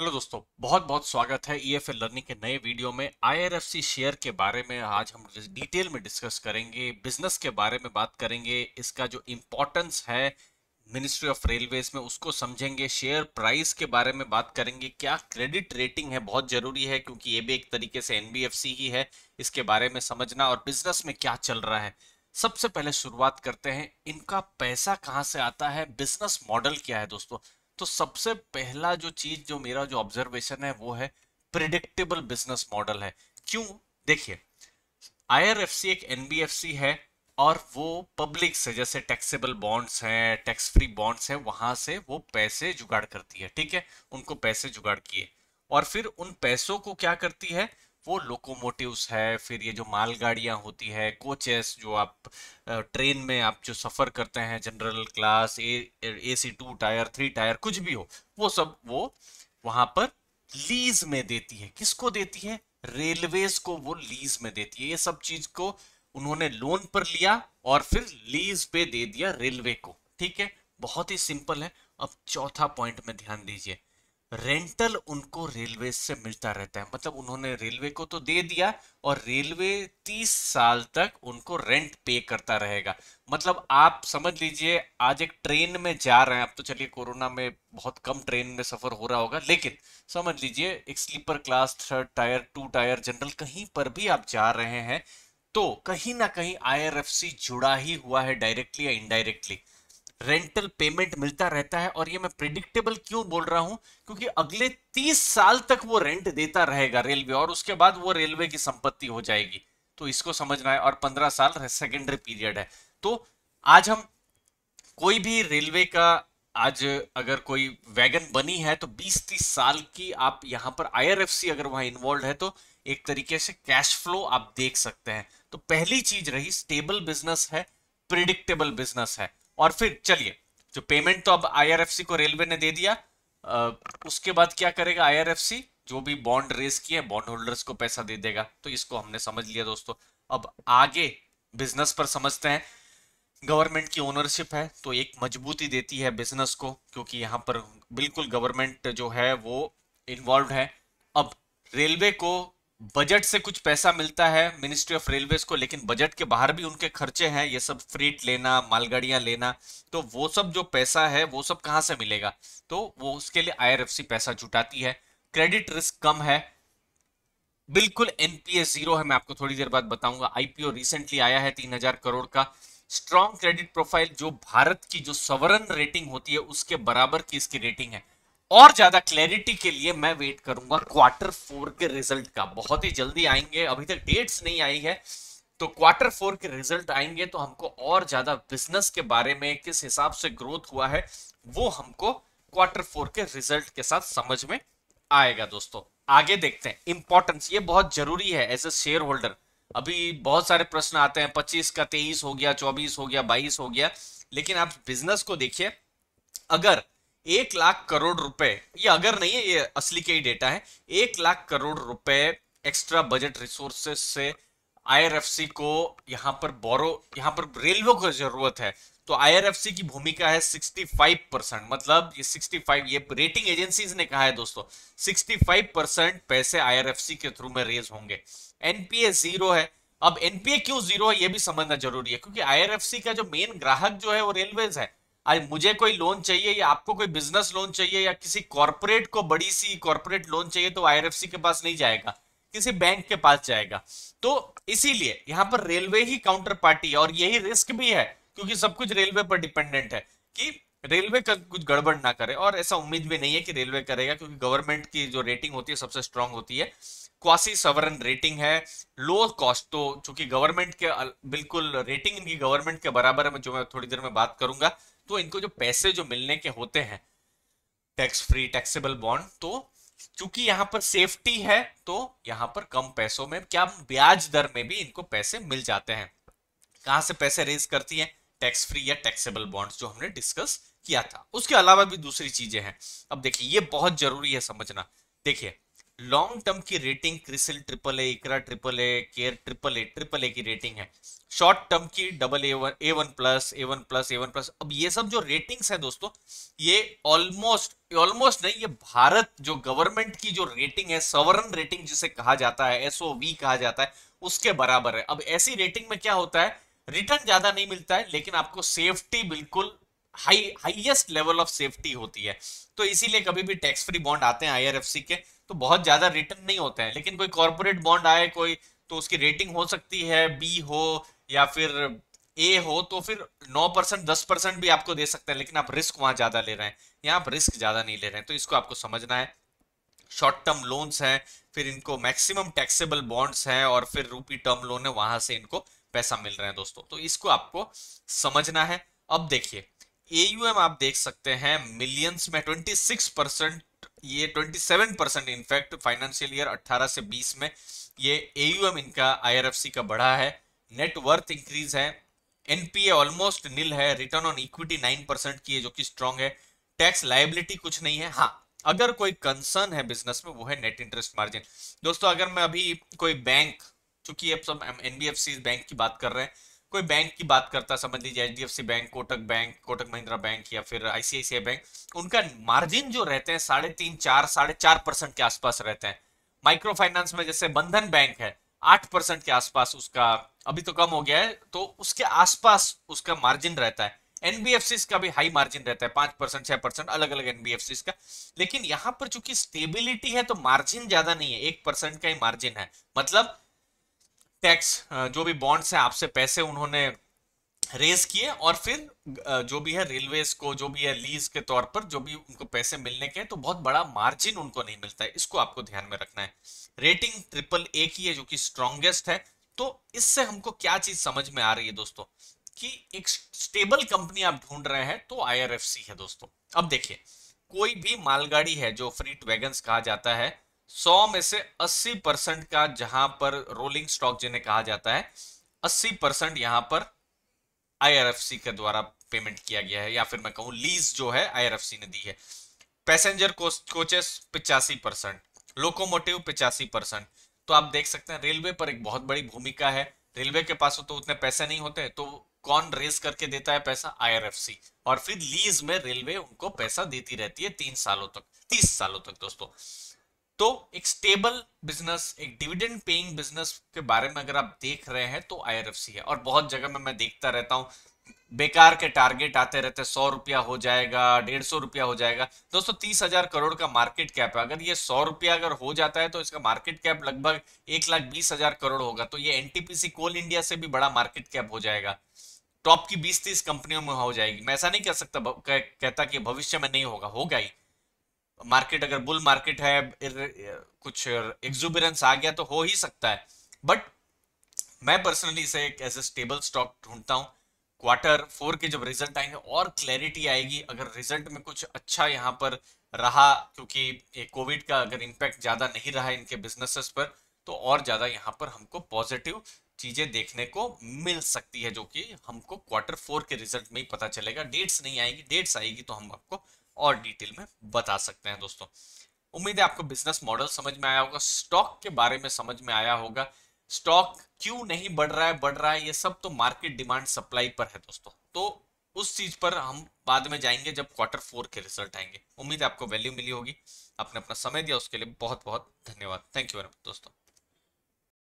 hello दोस्तों बहुत बहुत स्वागत है ई एफ एल लर्निंग के नए वीडियो में सी शेयर के बारे में आज हम डिटेल में डिस्कस करेंगे बिजनेस के बारे में बात करेंगे इसका जो इम्पोर्टेंस है मिनिस्ट्री ऑफ रेलवेज में उसको समझेंगे शेयर प्राइस के बारे में बात करेंगे क्या क्रेडिट रेटिंग है बहुत जरूरी है क्योंकि ये भी एक तरीके से एनबीएफसी ही है इसके बारे में समझना और बिजनेस में क्या चल रहा है सबसे पहले शुरुआत करते हैं इनका पैसा कहाँ से आता है बिजनेस मॉडल क्या है दोस्तों तो सबसे पहला जो चीज जो मेरा जो ऑब्जर्वेशन है वो है प्रिडिक्टेबल बिजनेस मॉडल है क्यों देखिए आई एक एनबीएफसी है और वो पब्लिक से जैसे टैक्सेबल बॉन्ड्स हैं टैक्स फ्री बॉन्ड्स हैं वहां से वो पैसे जुगाड़ करती है ठीक है उनको पैसे जुगाड़ किए और फिर उन पैसों को क्या करती है वो लोकोमोटिव्स है फिर ये जो मालगाड़ियाँ होती है कोचेस जो आप ट्रेन में आप जो सफ़र करते हैं general class A A C two tier three tier कुछ भी हो वो सब वो वहाँ पर लीज में देती है किसको देती है रेलवेज को वो लीज में देती है ये सब चीज को उन्होंने लोन पर लिया और फिर लीज पे दे दिया रेलवे को ठीक है बहुत ही सिंपल है अब चौथा पॉइंट में ध्यान दीजिए रेंटल उनको रेलवे से मिलता रहता है मतलब उन्होंने रेलवे को तो दे दिया और रेलवे तीस साल तक उनको रेंट पे करता रहेगा मतलब आप समझ लीजिए आज एक ट्रेन में जा रहे हैं अब तो चलिए कोरोना में बहुत कम ट्रेन में सफर हो रहा होगा लेकिन समझ लीजिए एक sleeper class third tier two tier general कहीं पर भी आप जा रहे हैं तो कहीं ना कहीं आई जुड़ा ही हुआ है डायरेक्टली या इनडायरेक्टली रेंटल पेमेंट मिलता रहता है और ये मैं प्रिडिक्टेबल क्यों बोल रहा हूं क्योंकि अगले तीस साल तक वो रेंट देता रहेगा रेलवे और उसके बाद वो रेलवे की संपत्ति हो जाएगी तो इसको समझना है और पंद्रह साल सेकेंडरी पीरियड है तो आज हम कोई भी रेलवे का आज अगर कोई वैगन बनी है तो बीस तीस साल की आप यहाँ पर आई अगर वहां इन्वॉल्व है तो एक तरीके से कैश फ्लो आप देख सकते हैं तो पहली चीज रही स्टेबल बिजनेस है प्रिडिक्टेबल बिजनेस है और फिर चलिए जो पेमेंट तो अब आई को रेलवे ने दे दिया उसके बाद क्या करेगा आई जो भी बॉन्ड रेस किए बॉन्ड होल्डर्स को पैसा दे देगा तो इसको हमने समझ लिया दोस्तों अब आगे बिजनेस पर समझते हैं गवर्नमेंट की ओनरशिप है तो एक मजबूती देती है बिजनेस को क्योंकि यहाँ पर बिल्कुल गवर्नमेंट जो है वो इन्वॉल्व है अब रेलवे को बजट से कुछ पैसा मिलता है मिनिस्ट्री ऑफ रेलवे को लेकिन बजट के बाहर भी उनके खर्चे हैं ये सब फ्रीट लेना मालगाड़ियां लेना तो वो सब जो पैसा है वो सब कहाँ से मिलेगा तो वो उसके लिए आई पैसा जुटाती है क्रेडिट रिस्क कम है बिल्कुल एनपीएस जीरो है मैं आपको थोड़ी देर बाद बताऊंगा आईपीओ रिसेंटली आया है तीन हजार करोड़ का स्ट्रॉन्ग क्रेडिट प्रोफाइल जो भारत की जो सवरन रेटिंग होती है उसके बराबर की इसकी रेटिंग है और ज्यादा क्लैरिटी के लिए मैं वेट करूंगा क्वार्टर फोर के रिजल्ट का बहुत ही जल्दी आएंगे अभी तक डेट्स नहीं आई है तो क्वार्टर फोर के रिजल्ट आएंगे तो हमको और ज्यादा बिजनेस के बारे में किस हिसाब से ग्रोथ हुआ है वो हमको क्वार्टर फोर के रिजल्ट के साथ समझ में आएगा दोस्तों आगे देखते हैं इंपॉर्टेंस ये बहुत जरूरी है एज ए शेयर होल्डर अभी बहुत सारे प्रश्न आते हैं पच्चीस का तेईस हो गया चौबीस हो गया बाईस हो गया लेकिन आप बिजनेस को देखिए अगर एक लाख करोड़ रुपए ये अगर नहीं है ये असली के ही डेटा है एक लाख करोड़ रुपए एक्स्ट्रा बजट रिसोर्सेस से आईआरएफसी को यहाँ पर बोरो यहाँ पर रेलवे को जरूरत है तो आईआरएफसी की भूमिका है 65 परसेंट मतलब ये 65 ये रेटिंग एजेंसीज ने कहा है दोस्तों 65 परसेंट पैसे आईआरएफसी के थ्रू में रेज होंगे एनपीए जीरो है अब एनपीए क्यों जीरो है ये भी समझना जरूरी है क्योंकि आईआरएफसी का जो मेन ग्राहक जो है वो रेलवेज है मुझे कोई लोन चाहिए या आपको कोई बिजनेस लोन चाहिए या किसी कॉरपोरेट को बड़ी सी कॉरपोरेट लोन चाहिए तो आईआरएफसी के पास नहीं जाएगा किसी बैंक के पास जाएगा तो इसीलिए यहाँ पर रेलवे ही काउंटर पार्टी है और यही रिस्क भी है क्योंकि सब कुछ रेलवे पर डिपेंडेंट है कि रेलवे का कुछ गड़बड़ ना करे और ऐसा उम्मीद भी नहीं है कि रेलवे करेगा क्योंकि गवर्नमेंट की जो रेटिंग होती है सबसे स्ट्रांग होती है क्वासी सवरन रेटिंग है लो कॉस्ट तो चूंकि गवर्नमेंट के बिल्कुल रेटिंग इनकी गवर्नमेंट के बराबर है जो मैं थोड़ी देर में बात करूंगा तो इनको जो पैसे जो मिलने के होते हैं टैक्स फ्री टैक्सेबल बॉन्ड तो चूंकि यहां पर सेफ्टी है तो यहां पर कम पैसों में क्या ब्याज दर में भी इनको पैसे मिल जाते हैं कहां से पैसे रेज करती है टैक्स फ्री या टैक्सेबल बॉन्ड्स जो हमने डिस्कस किया था उसके अलावा भी दूसरी चीजें हैं अब देखिए ये बहुत जरूरी है समझना देखिए लॉन्ग टर्म की rating CRISIL triple A ICRA triple A CARE triple A triple A की रेटिंग है शॉर्ट टर्म की double A one A one plus A one plus A one plus अब ये सब जो रेटिंग्स हैं दोस्तों ये ऑलमोस्ट ऑलमोस्ट नहीं ये भारत जो गवर्नमेंट की जो रेटिंग है सवरन रेटिंग जिसे कहा जाता है एस कहा जाता है उसके बराबर है अब ऐसी रेटिंग में क्या होता है रिटर्न ज्यादा नहीं मिलता है लेकिन आपको सेफ्टी बिल्कुल high highest level of safety होती है तो इसीलिए कभी भी टैक्स फ्री बॉन्ड आते हैं आईआरएफसी के तो बहुत ज्यादा रिटर्न नहीं होते हैं लेकिन कोई कॉर्पोरेट बॉन्ड आए कोई तो उसकी रेटिंग हो सकती है बी हो या फिर ए हो तो फिर नौ परसेंट दस परसेंट भी आपको दे सकते हैं लेकिन आप रिस्क वहां ज्यादा ले रहे हैं यहाँ आप रिस्क ज्यादा नहीं ले रहे हैं तो इसको आपको समझना है शॉर्ट टर्म लोन्स हैं फिर इनको मैक्सिमम टैक्सेबल बॉन्ड्स हैं और फिर रूपी टर्म लोन है वहां से इनको पैसा मिल रहा है दोस्तों तो इसको आपको समझना है अब देखिए एयूएम आप देख सकते हैं मिलियंस में 26 परसेंट ये 27 परसेंट इनफैक्ट फाइनेंशियल ईयर 18 से 20 में ये एयूएम इनका आईआरएफसी का बढ़ा है नेटवर्थ इंक्रीज है एनपीए ऑलमोस्ट नील है रिटर्न ऑन इक्विटी 9 परसेंट की है जो कि स्ट्रांग है टैक्स लाइबिलिटी कुछ नहीं है हाँ अगर कोई कंसर्न है बिजनेस में वो है नेट इंटरेस्ट मार्जिन दोस्तों अगर मैं अभी कोई बैंक चूंकि अब सब एनबीएफसी बैंक की बात कर रहे हैं कोई बैंक की बात करता समझ लीजिए H bank Kotak bank Kotak Mahindra bank या फिर आईसीआईसीआई बैंक उनका मार्जिन जो रहते हैं साढ़े तीन चार साढ़े चार परसेंट के आसपास रहते हैं माइक्रो फाइनेंस में जैसे बंधन बैंक है आठ परसेंट के आसपास उसका अभी तो कम हो गया है तो उसके आसपास उसका मार्जिन रहता है एनबीएफसी का भी हाई मार्जिन रहता है पांच परसेंट छह परसेंट अलग अलग एनबीएफसी का लेकिन यहाँ पर चूंकि स्टेबिलिटी है तो मार्जिन ज्यादा नहीं है एक परसेंट का ही मार्जिन है मतलब टैक्स जो भी बॉन्ड्स है आपसे पैसे उन्होंने रेज किए और फिर जो भी है रेलवेज को जो भी है लीज के तौर पर जो भी उनको पैसे मिलने के तो बहुत बड़ा मार्जिन उनको नहीं मिलता है इसको आपको ध्यान में रखना है रेटिंग ट्रिपल ए की है जो कि स्ट्रॉन्गेस्ट है तो इससे हमको क्या चीज समझ में आ रही है दोस्तों कि एक स्टेबल कंपनी आप ढूंढ रहे हैं तो आई है दोस्तों अब देखिए कोई भी मालगाड़ी है जो फ्रीट वैगन कहा जाता है सौ में से 80 परसेंट का जहां पर रोलिंग स्टॉक जिन्हें कहा जाता है 80 परसेंट यहां पर आईआरएफसी के द्वारा पेमेंट किया गया है या फिर मैं कहूं लीज जो है आईआरएफसी ने दी है पैसेंजर कोचेस पिचासी परसेंट लोकोमोटिव पिचासी परसेंट तो आप देख सकते हैं रेलवे पर एक बहुत बड़ी भूमिका है रेलवे के पास तो उतने पैसे नहीं होते तो कौन रेस करके देता है पैसा आई और फिर लीज में रेलवे उनको पैसा देती रहती है तीन सालों तक तीस सालों तक दोस्तों तो एक स्टेबल बिजनेस एक डिविडेंड पेइंग बिजनेस के बारे में अगर आप देख रहे हैं तो आई है और बहुत जगह में मैं देखता रहता हूं बेकार के टारगेट आते रहते सौ रुपया हो जाएगा डेढ़ सौ रुपया हो जाएगा दोस्तों तीस हजार करोड़ का मार्केट कैप है अगर ये सौ रुपया अगर हो जाता है तो इसका मार्केट कैप लगभग एक लाख बीस हजार करोड़ होगा तो ये एनटीपीसी कोल इंडिया से भी बड़ा मार्केट कैप हो जाएगा टॉप की बीस तीस कंपनियों में हो जाएगी मैं ऐसा नहीं कह सकता कह, कहता कि भविष्य में नहीं होगा होगा ही मार्केट अगर बुल मार्केट है कुछ एग्जुबरेंस आ गया तो हो ही सकता है बट मैं पर्सनली इसे एक एज ए स्टेबल स्टॉक ढूंढता हूँ क्वार्टर फोर के जब रिजल्ट आएंगे और क्लैरिटी आएगी अगर रिजल्ट में कुछ अच्छा यहाँ पर रहा क्योंकि ये कोविड का अगर इम्पैक्ट ज़्यादा नहीं रहा इनके बिजनेसेस पर तो और ज़्यादा यहाँ पर हमको पॉजिटिव चीज़ें देखने को मिल सकती है जो कि हमको क्वार्टर फोर के रिजल्ट में ही पता चलेगा डेट्स नहीं आएगी डेट्स आएगी तो हम आपको और डिटेल में बता सकते हैं दोस्तों उम्मीद है आपको बिजनेस मॉडल समझ में आया होगा स्टॉक के बारे में समझ में आया होगा स्टॉक क्यों नहीं बढ़ रहा है बढ़ रहा है ये सब तो मार्केट डिमांड सप्लाई पर है दोस्तों तो उस चीज पर हम बाद में जाएंगे जब क्वार्टर फोर के रिजल्ट आएंगे उम्मीद है आपको वैल्यू मिली होगी आपने अपना समय दिया उसके लिए बहुत बहुत धन्यवाद थैंक यू वेरी मच दोस्तों